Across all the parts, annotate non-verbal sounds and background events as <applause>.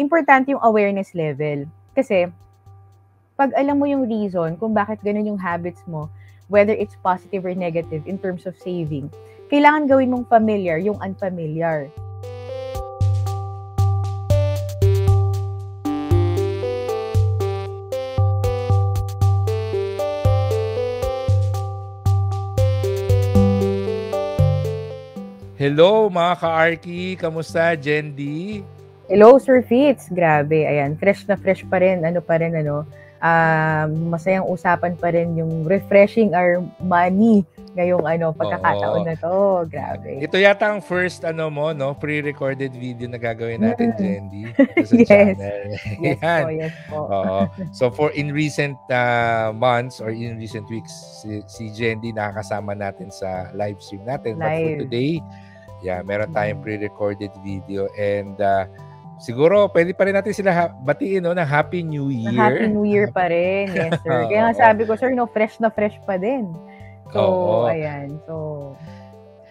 importante yung awareness level. Kasi, pag alam mo yung reason kung bakit ganun yung habits mo, whether it's positive or negative in terms of saving, kailangan gawin mong familiar yung unfamiliar. Hello mga ka-Arki! Kamusta, Jendy? Hello, Sir Fitz. Grabe, ayan. Fresh na fresh pa rin. Ano pa rin, ano. Um, masayang usapan pa rin yung refreshing our money ngayong ano pagkakataon na to. Grabe. Ito yata ang first ano mo no, pre-recorded video na gagawin natin, mm. Jendy, <laughs> yes. channel. yes po, yes po. So for in recent uh, months or in recent weeks si, si Jendy nakakasama natin sa live stream natin. Live. But for today, yeah, meron tayong mm. pre-recorded video and uh, Siguro, pwede pa rin natin sila ha- batiin no, ng Happy New Year. Happy New Year pa rin, <laughs> yes sir. Kaya nga sabi ko, sir, no, fresh na fresh pa din. So, Oo. ayan. So,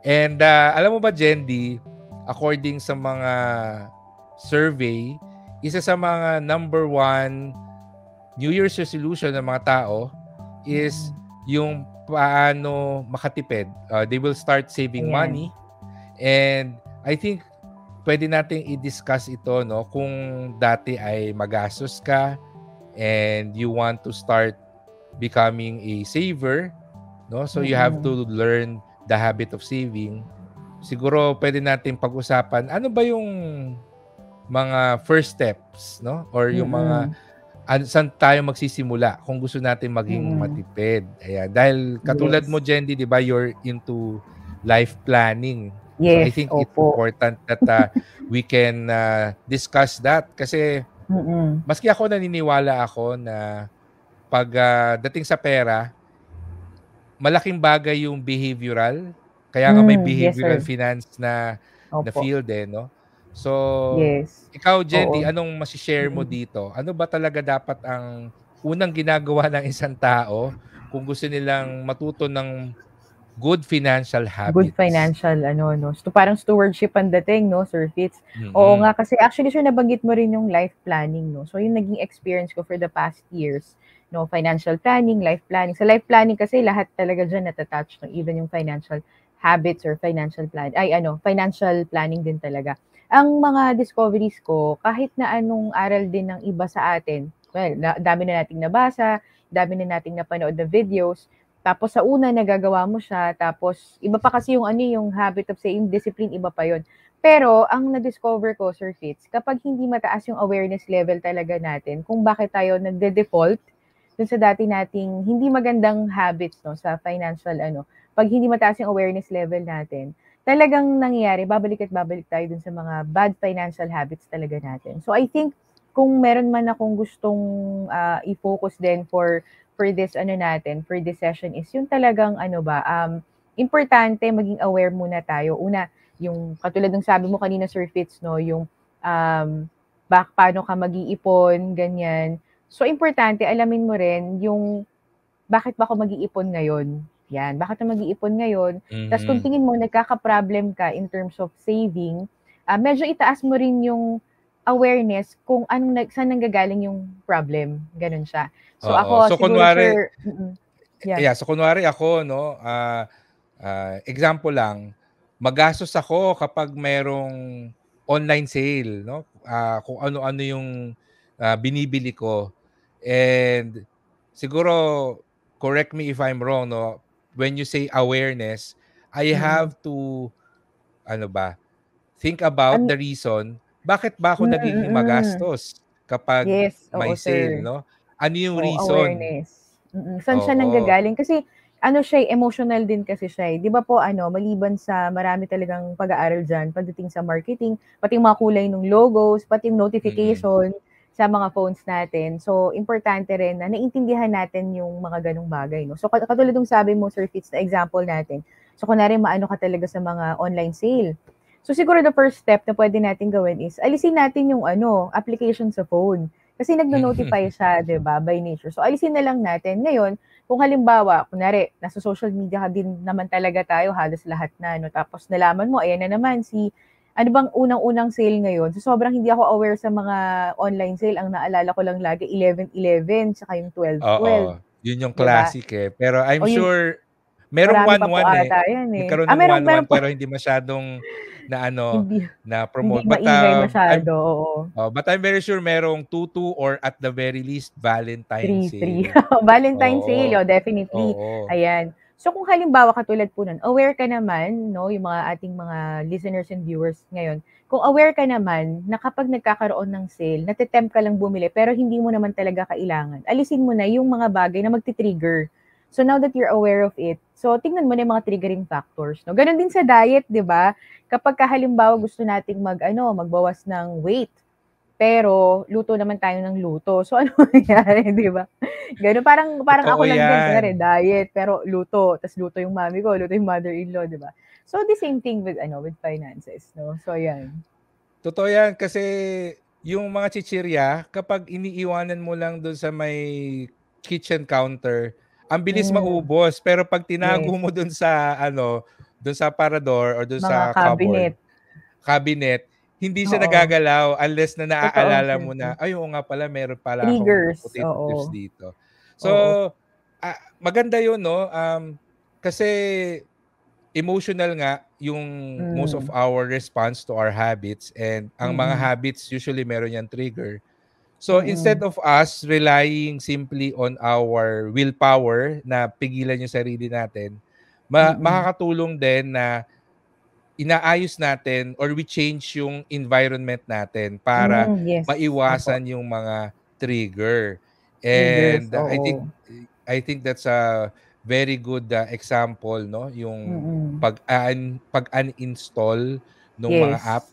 And uh, alam mo ba, Jendy, according sa mga survey, isa sa mga number one New Year's resolution ng mga tao is mm. yung paano makatipid. Uh, they will start saving yeah. money. And I think pwede nating i-discuss ito no kung dati ay magastos ka and you want to start becoming a saver no so mm-hmm. you have mm-hmm. to learn the habit of saving siguro pwede nating pag-usapan ano ba yung mga first steps no or yung mm-hmm. mga ano, saan tayo magsisimula kung gusto natin maging mm-hmm. matipid ayan dahil katulad yes. mo Jendy di ba you're into life planning Yes, so I think opo. it's important that uh, we can uh, discuss that kasi Mm-mm. maski ako naniniwala ako na pag uh, dating sa pera, malaking bagay yung behavioral. Kaya nga may mm, behavioral yes, finance na Opo. na field eh, no? So, yes. ikaw, Jenny, Oo. anong masishare mo dito? Ano ba talaga dapat ang unang ginagawa <laughs> ng isang tao kung gusto nilang matuto ng good financial habits. Good financial, ano, no? So, parang stewardship ang dating, no, Sir Fitz? Mm-hmm. Oo nga, kasi actually, sir, nabanggit mo rin yung life planning, no? So, yung naging experience ko for the past years, no, financial planning, life planning. Sa life planning kasi, lahat talaga dyan natatouch, no? Even yung financial habits or financial plan, ay ano, financial planning din talaga. Ang mga discoveries ko, kahit na anong aral din ng iba sa atin, well, na, dami na nating nabasa, dami na nating napanood na videos, tapos sa una nagagawa mo siya, tapos iba pa kasi yung ano eh, yung habit of saying discipline, iba pa yon. Pero ang na-discover ko, Sir Fitz, kapag hindi mataas yung awareness level talaga natin kung bakit tayo nagde-default dun sa dati nating hindi magandang habits no sa financial ano, pag hindi mataas yung awareness level natin, talagang nangyayari, babalik at babalik tayo dun sa mga bad financial habits talaga natin. So I think kung meron man akong gustong uh, i-focus din for for this ano natin, for this session is yung talagang ano ba, um, importante maging aware muna tayo. Una, yung katulad ng sabi mo kanina Sir Fitz, no, yung um, bak, paano ka mag-iipon, ganyan. So, importante, alamin mo rin yung bakit ba ako mag-iipon ngayon? Yan, bakit na mag-iipon ngayon? Mm-hmm. Tapos kung tingin mo nagkaka-problem ka in terms of saving, uh, medyo itaas mo rin yung awareness kung anong nag, saan nanggagaling yung problem. Ganun siya. So Oo. ako so, siguro kunwari, sure, yeah. yeah. so kunwari ako no, uh, uh, example lang, magastos ako kapag merong online sale, no? Uh, kung ano-ano yung uh, binibili ko. And siguro correct me if I'm wrong, no? When you say awareness, I mm-hmm. have to ano ba? Think about um, the reason bakit ba ako naging mm, mm, mm. magastos kapag yes, may sale, sir. no? Ano yung oh, reason? Mm-mm. Saan oh, siya nanggagaling? Kasi ano siya, eh, emotional din kasi siya. Eh. 'Di ba po ano, maliban sa marami talagang pag-aaral diyan pagdating sa marketing, pati yung mga kulay ng logos, pati yung notification mm-hmm. sa mga phones natin. So, importante rin na naintindihan natin yung mga ganong bagay, no. So, katulad ng sabi mo, Sir Fitz, na example natin. So, kunwari maano ka talaga sa mga online sale So siguro the first step na pwede natin gawin is alisin natin yung ano, application sa phone. Kasi nagno-notify <laughs> siya, 'di ba, by nature. So alisin na lang natin. Ngayon, kung halimbawa, kunari, nasa social media ka din naman talaga tayo, halos lahat na no. Tapos nalaman mo, ayan na naman si ano bang unang-unang sale ngayon? So sobrang hindi ako aware sa mga online sale. Ang naalala ko lang lagi 11-11 saka yung 12-12. Oo. Yun yung classic diba? eh. Pero I'm o sure yun, Merong 1-1 eh. Ata, yan, eh. Nagkaroon ah, ng ah, meron, 1-1 meron pero hindi masyadong na ano hindi, na promote hindi but uh, masyado, I'm, Oh, but I'm very sure merong 22 or at the very least Valentine's Day. sale. <laughs> Oh, Valentine's Day, sale, oh, definitely. Oh, Ayan. So kung halimbawa katulad po nun, aware ka naman, no, yung mga ating mga listeners and viewers ngayon, kung aware ka naman na kapag nagkakaroon ng sale, natitempt ka lang bumili pero hindi mo naman talaga kailangan, alisin mo na yung mga bagay na magti-trigger So now that you're aware of it, so tingnan mo na yung mga triggering factors. No? Ganon din sa diet, di ba? Kapag halimbawa gusto nating mag, ano, magbawas ng weight, pero luto naman tayo ng luto. So <laughs> ano nangyayari, di ba? Ganun, parang, parang Totoo ako yan. lang din, kunwari, diet, pero luto. Tapos luto yung mami ko, luto yung mother-in-law, di ba? So the same thing with, ano, with finances, no? So yan. Totoo yan, kasi yung mga chichirya, kapag iniiwanan mo lang doon sa may kitchen counter, ang bilis mm. maubos, pero pag tinago yes. mo dun sa ano, dun sa parador or dun Mga sa cabinet. Cupboard, cabinet, hindi siya oo. nagagalaw unless na naaalala mo na, ay nga pala, meron pala Triggers. akong potato dito. So, uh, maganda yun, no? Um, kasi emotional nga yung mm. most of mm. our response to our habits and ang mm. mga habits usually meron yang trigger. So mm. instead of us relying simply on our willpower na pigilan yung sarili natin, ma- mm-hmm. makakatulong din na inaayos natin or we change yung environment natin para mm, yes. maiwasan yung mga trigger. And yes, I think I think that's a very good uh, example no yung mm-hmm. pag un- pag uninstall ng yes. mga app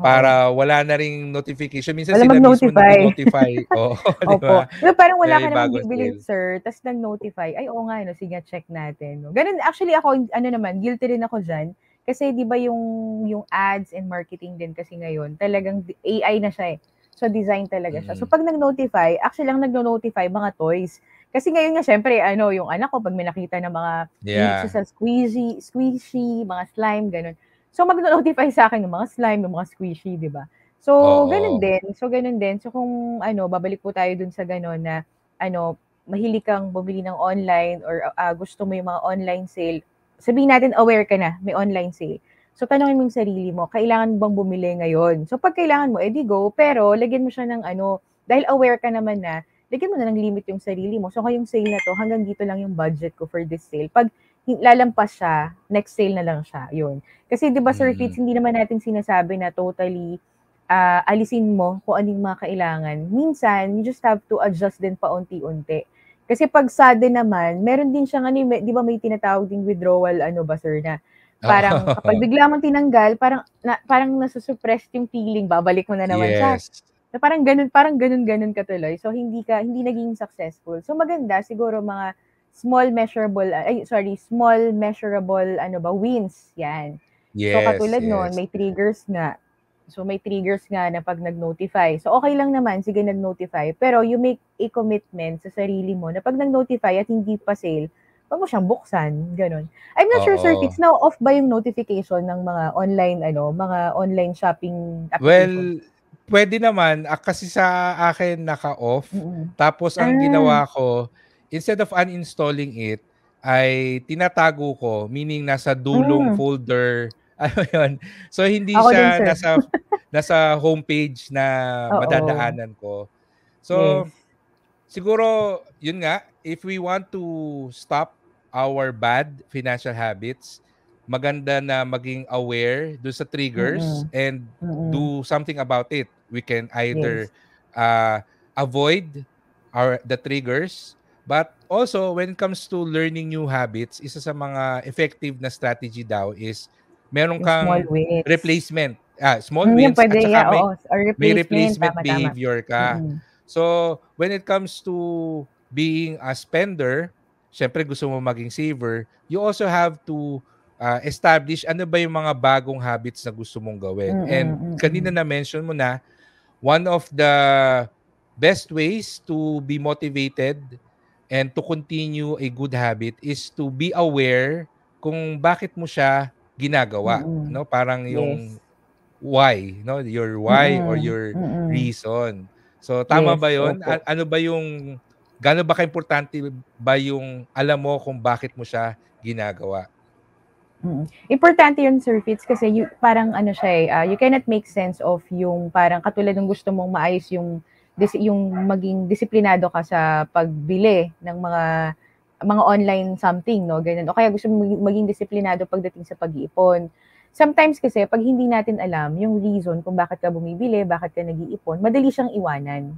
para wala na ring notification. Minsan wala sila mismo nag-notify. <laughs> Oo, oh, di ba? No, parang wala Very ka naman bibili, sir, tapos nag-notify. Ay, oo nga, no, sige, check natin. No. Ganun, actually ako, ano naman, guilty rin ako dyan. Kasi di ba yung, yung ads and marketing din kasi ngayon, talagang AI na siya eh. So, design talaga siya. Mm. So, pag nag-notify, actually lang nag-notify mga toys. Kasi ngayon nga, syempre, ano, yung anak ko, pag may nakita ng mga yeah. sa squeezy, squishy, mga slime, ganun So, mag-notify <laughs> sa akin ng mga slime, ng mga squishy, di ba? So, Oo. ganun din. So, ganun din. So, kung ano, babalik po tayo dun sa ganun na, ano, mahilig kang bumili ng online or uh, gusto mo yung mga online sale, sabihin natin aware ka na, may online sale. So, tanongin mo yung sarili mo, kailangan bang bumili ngayon? So, pag kailangan mo, edi go. Pero, lagyan mo siya ng ano, dahil aware ka naman na, lagyan mo na ng limit yung sarili mo. So, yung sale na to, hanggang dito lang yung budget ko for this sale. Pag lalampas siya, next sale na lang siya, yun. Kasi 'di ba sa repeats, mm-hmm. hindi naman natin sinasabi na totally uh, alisin mo kung anong mga kailangan. Minsan, you just have to adjust din paunti-unti. Kasi pag sudden naman, meron din siyang ano, may, di ba may tinatawag ding withdrawal ano ba sir na parang <laughs> kapag bigla mong tinanggal, parang na, parang nasusuppress yung feeling, babalik mo na naman yes. siya. Na parang ganun, parang ganun-ganun katuloy. So hindi ka hindi naging successful. So maganda siguro mga small measurable ay sorry, small measurable ano ba wins 'yan. Yes, so katulad yes. noon, may triggers nga. So may triggers nga na pag nag-notify. So okay lang naman sige nag-notify, pero you make a commitment sa sarili mo na pag nag-notify at hindi pa sale, wag mo siyang buksan, ganun. I'm not Oo. sure sir, it's now off ba yung notification ng mga online ano, mga online shopping application? Well, pwede naman ah, kasi sa akin naka-off. Mm-hmm. Tapos ang ginawa ah. ko, instead of uninstalling it, ay tinatago ko, meaning nasa dulong mm. folder. Ano <laughs> yun? So, hindi Ako siya din, nasa, <laughs> nasa homepage na Oo. madadaanan ko. So, yes. siguro, yun nga, if we want to stop our bad financial habits, maganda na maging aware do sa triggers mm-hmm. and mm-hmm. do something about it. We can either yes. uh, avoid our the triggers But also, when it comes to learning new habits, isa sa mga effective na strategy daw is meron kang replacement. Ah, small mm, wins. Pwede, at saka yeah, may, or replacement, may replacement tama, behavior ka. mm So, when it comes to being a spender, syempre gusto mo maging saver, you also have to uh, establish ano ba yung mga bagong habits na gusto mong gawin. Mm-hmm. And kanina na-mention mo na, one of the best ways to be motivated and to continue a good habit is to be aware kung bakit mo siya ginagawa mm-hmm. no parang yung yes. why no your why mm-hmm. or your mm-hmm. reason so tama yes. ba yon A- ano ba yung gaano ba kaimportante ba yung alam mo kung bakit mo siya ginagawa Mm. Importante yun, Sir Fitz, kasi you, parang ano siya eh, uh, you cannot make sense of yung parang katulad ng gusto mong maayos yung dis- yung maging disiplinado ka sa pagbili ng mga mga online something, no? Ganyan. O kaya gusto mo maging disiplinado pagdating sa pag-iipon. Sometimes kasi, pag hindi natin alam yung reason kung bakit ka bumibili, bakit ka nag-iipon, madali siyang iwanan.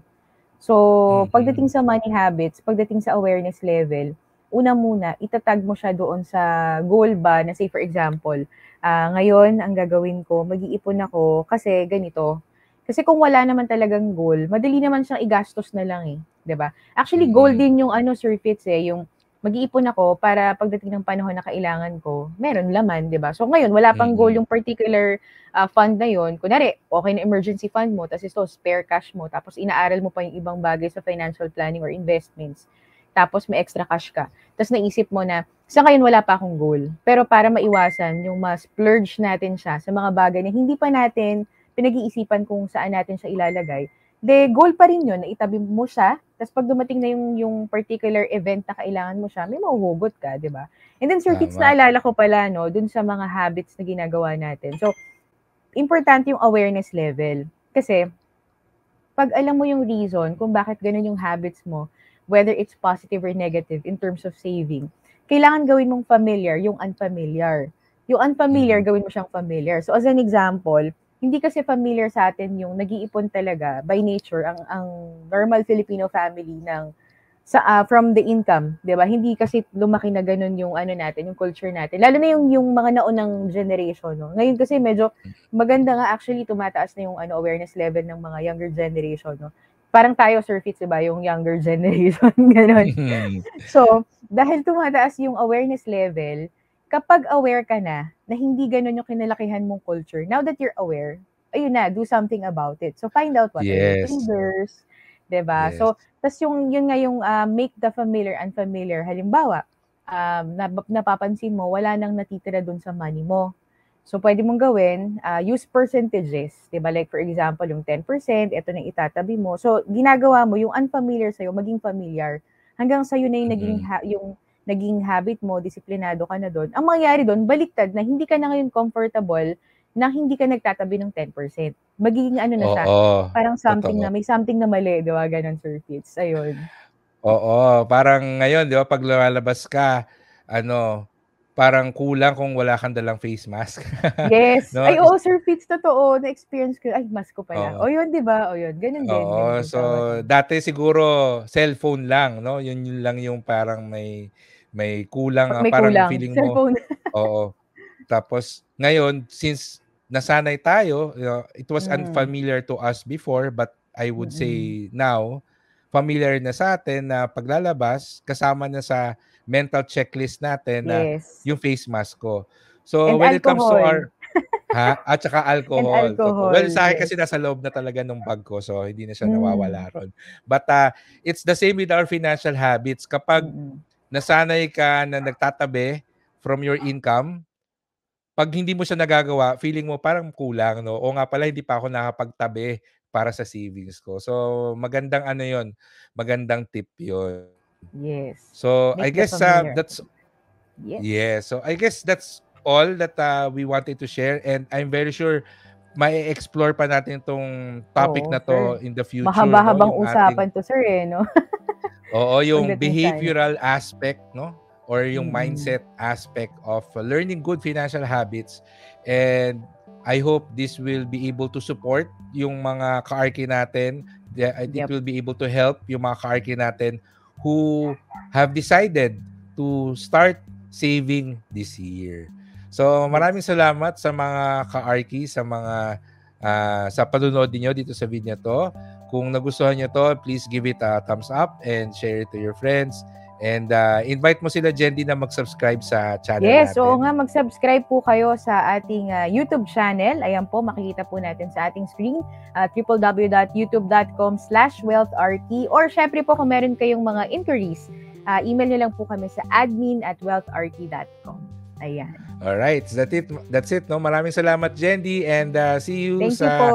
So, mm-hmm. pagdating sa money habits, pagdating sa awareness level, una muna, itatag mo siya doon sa goal ba na say for example, uh, ngayon ang gagawin ko, mag-iipon ako kasi ganito, kasi kung wala naman talagang goal, madali naman siyang igastos na lang eh, 'di ba? Actually mm. goal din yung ano Sir Fitz eh, yung mag-iipon ako para pagdating ng panahon na kailangan ko, meron laman, 'di ba? So ngayon wala pang goal mm. yung particular uh, fund na 'yon. Kunari, okay na emergency fund mo, tapos ito spare cash mo, tapos inaaral mo pa yung ibang bagay sa financial planning or investments. Tapos may extra cash ka. Tapos naisip mo na sa ngayon wala pa akong goal. Pero para maiwasan yung mas splurge natin siya sa mga bagay na hindi pa natin pinag-iisipan kung saan natin siya ilalagay, de goal pa rin yun na itabi mo siya, tapos pag dumating na yung, yung particular event na kailangan mo siya, may mauhugot ka, di ba? And then circuits Tama. na alala ko pala, no, dun sa mga habits na ginagawa natin. So, importante yung awareness level. Kasi, pag alam mo yung reason kung bakit ganun yung habits mo, whether it's positive or negative in terms of saving, kailangan gawin mong familiar yung unfamiliar. Yung unfamiliar, mm. gawin mo siyang familiar. So, as an example, hindi kasi familiar sa atin yung nag-iipon talaga by nature ang ang normal Filipino family ng sa uh, from the income, 'di ba? Hindi kasi lumaki na ganun yung ano natin, yung culture natin. Lalo na yung yung mga naunang generation, no. Ngayon kasi medyo maganda nga actually tumataas na yung ano awareness level ng mga younger generation, no. Parang tayo surfits, 'di ba, yung younger <laughs> generation ganun. Mm-hmm. so, dahil tumataas yung awareness level, kapag aware ka na na hindi ganun yung kinalakihan mong culture, now that you're aware, ayun na, do something about it. So find out what yes. your triggers, 'di ba? Yes. So tas yung yun nga yung uh, make the familiar unfamiliar. Halimbawa, um nap- napapansin mo wala nang natitira doon sa money mo. So pwede mong gawin, uh, use percentages, 'di ba? Like for example, yung 10%, ito na itatabi mo. So ginagawa mo yung unfamiliar sa iyo maging familiar hanggang sa yun na yung mm-hmm. naging ha- yung naging habit mo, disiplinado ka na doon, ang mangyayari doon, baliktad na hindi ka na ngayon comfortable na hindi ka nagtatabi ng 10%. Magiging ano na siya, parang something totoo. na, may something na mali, di ba? Ganon, Sir Fitz. Ayun. Oo, parang ngayon, di ba, pag lumalabas ka, ano, parang kulang kung wala kang dalang face mask. <laughs> yes. no? Ay, oo, Sir Fitz, totoo. Na-experience ko. Ay, mask ko pala. Oo. O yun, di ba? O yun. Ganun din. Oo, ganun so, din. dati siguro, cellphone lang, no? Yun, yun lang yung parang may may kulang, ah, may parang kulang. feeling mo. <laughs> oo. Tapos, ngayon, since nasanay tayo, uh, it was mm. unfamiliar to us before, but I would mm-hmm. say now, familiar na sa atin na paglalabas, kasama na sa mental checklist natin na yes. yung face mask ko. So, And when alcohol. it comes to our... ha? At saka alcohol. <laughs> And alcohol. Well, sa akin kasi nasa loob na talaga ng bag ko, so hindi na siya mm. nawawala ron. But uh, it's the same with our financial habits. Kapag mm nasanay ka na nagtatabi from your income, pag hindi mo siya nagagawa, feeling mo parang kulang, no? O nga pala, hindi pa ako nakapagtabi para sa savings ko. So, magandang ano yon Magandang tip yon Yes. So, Make I guess uh, that's... Yes. Yeah. So, I guess that's all that uh, we wanted to share. And I'm very sure may explore pa natin itong topic Oo, na to sir. in the future. Mahaba-habang no? usapan ating... to, sir, eh, no? <laughs> Oo, yung behavioral time. aspect, no? Or yung mm-hmm. mindset aspect of uh, learning good financial habits. And I hope this will be able to support yung mga kaarki natin. I It yep. will be able to help yung mga kaarki natin who have decided to start saving this year. So maraming salamat sa mga kaarki, sa mga uh, sa panunod niyo dito sa video to. Kung nagustuhan niyo to, please give it a thumbs up and share it to your friends. And uh, invite mo sila, Jendy, na mag-subscribe sa channel yes, natin. Yes, oo nga. Mag-subscribe po kayo sa ating uh, YouTube channel. Ayan po, makikita po natin sa ating screen, uh, www.youtube.com slash wealthrt. Or syempre po, kung meron kayong mga inquiries, uh, email nyo lang po kami sa admin at wealthrt.com. Ayan. All right, That it. That's it, no. Maraming salamat, Jendy, and uh, see you Thank sa you po,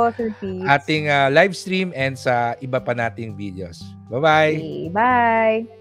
ating uh, live stream and sa iba pa nating videos. Bye-bye. Okay, bye.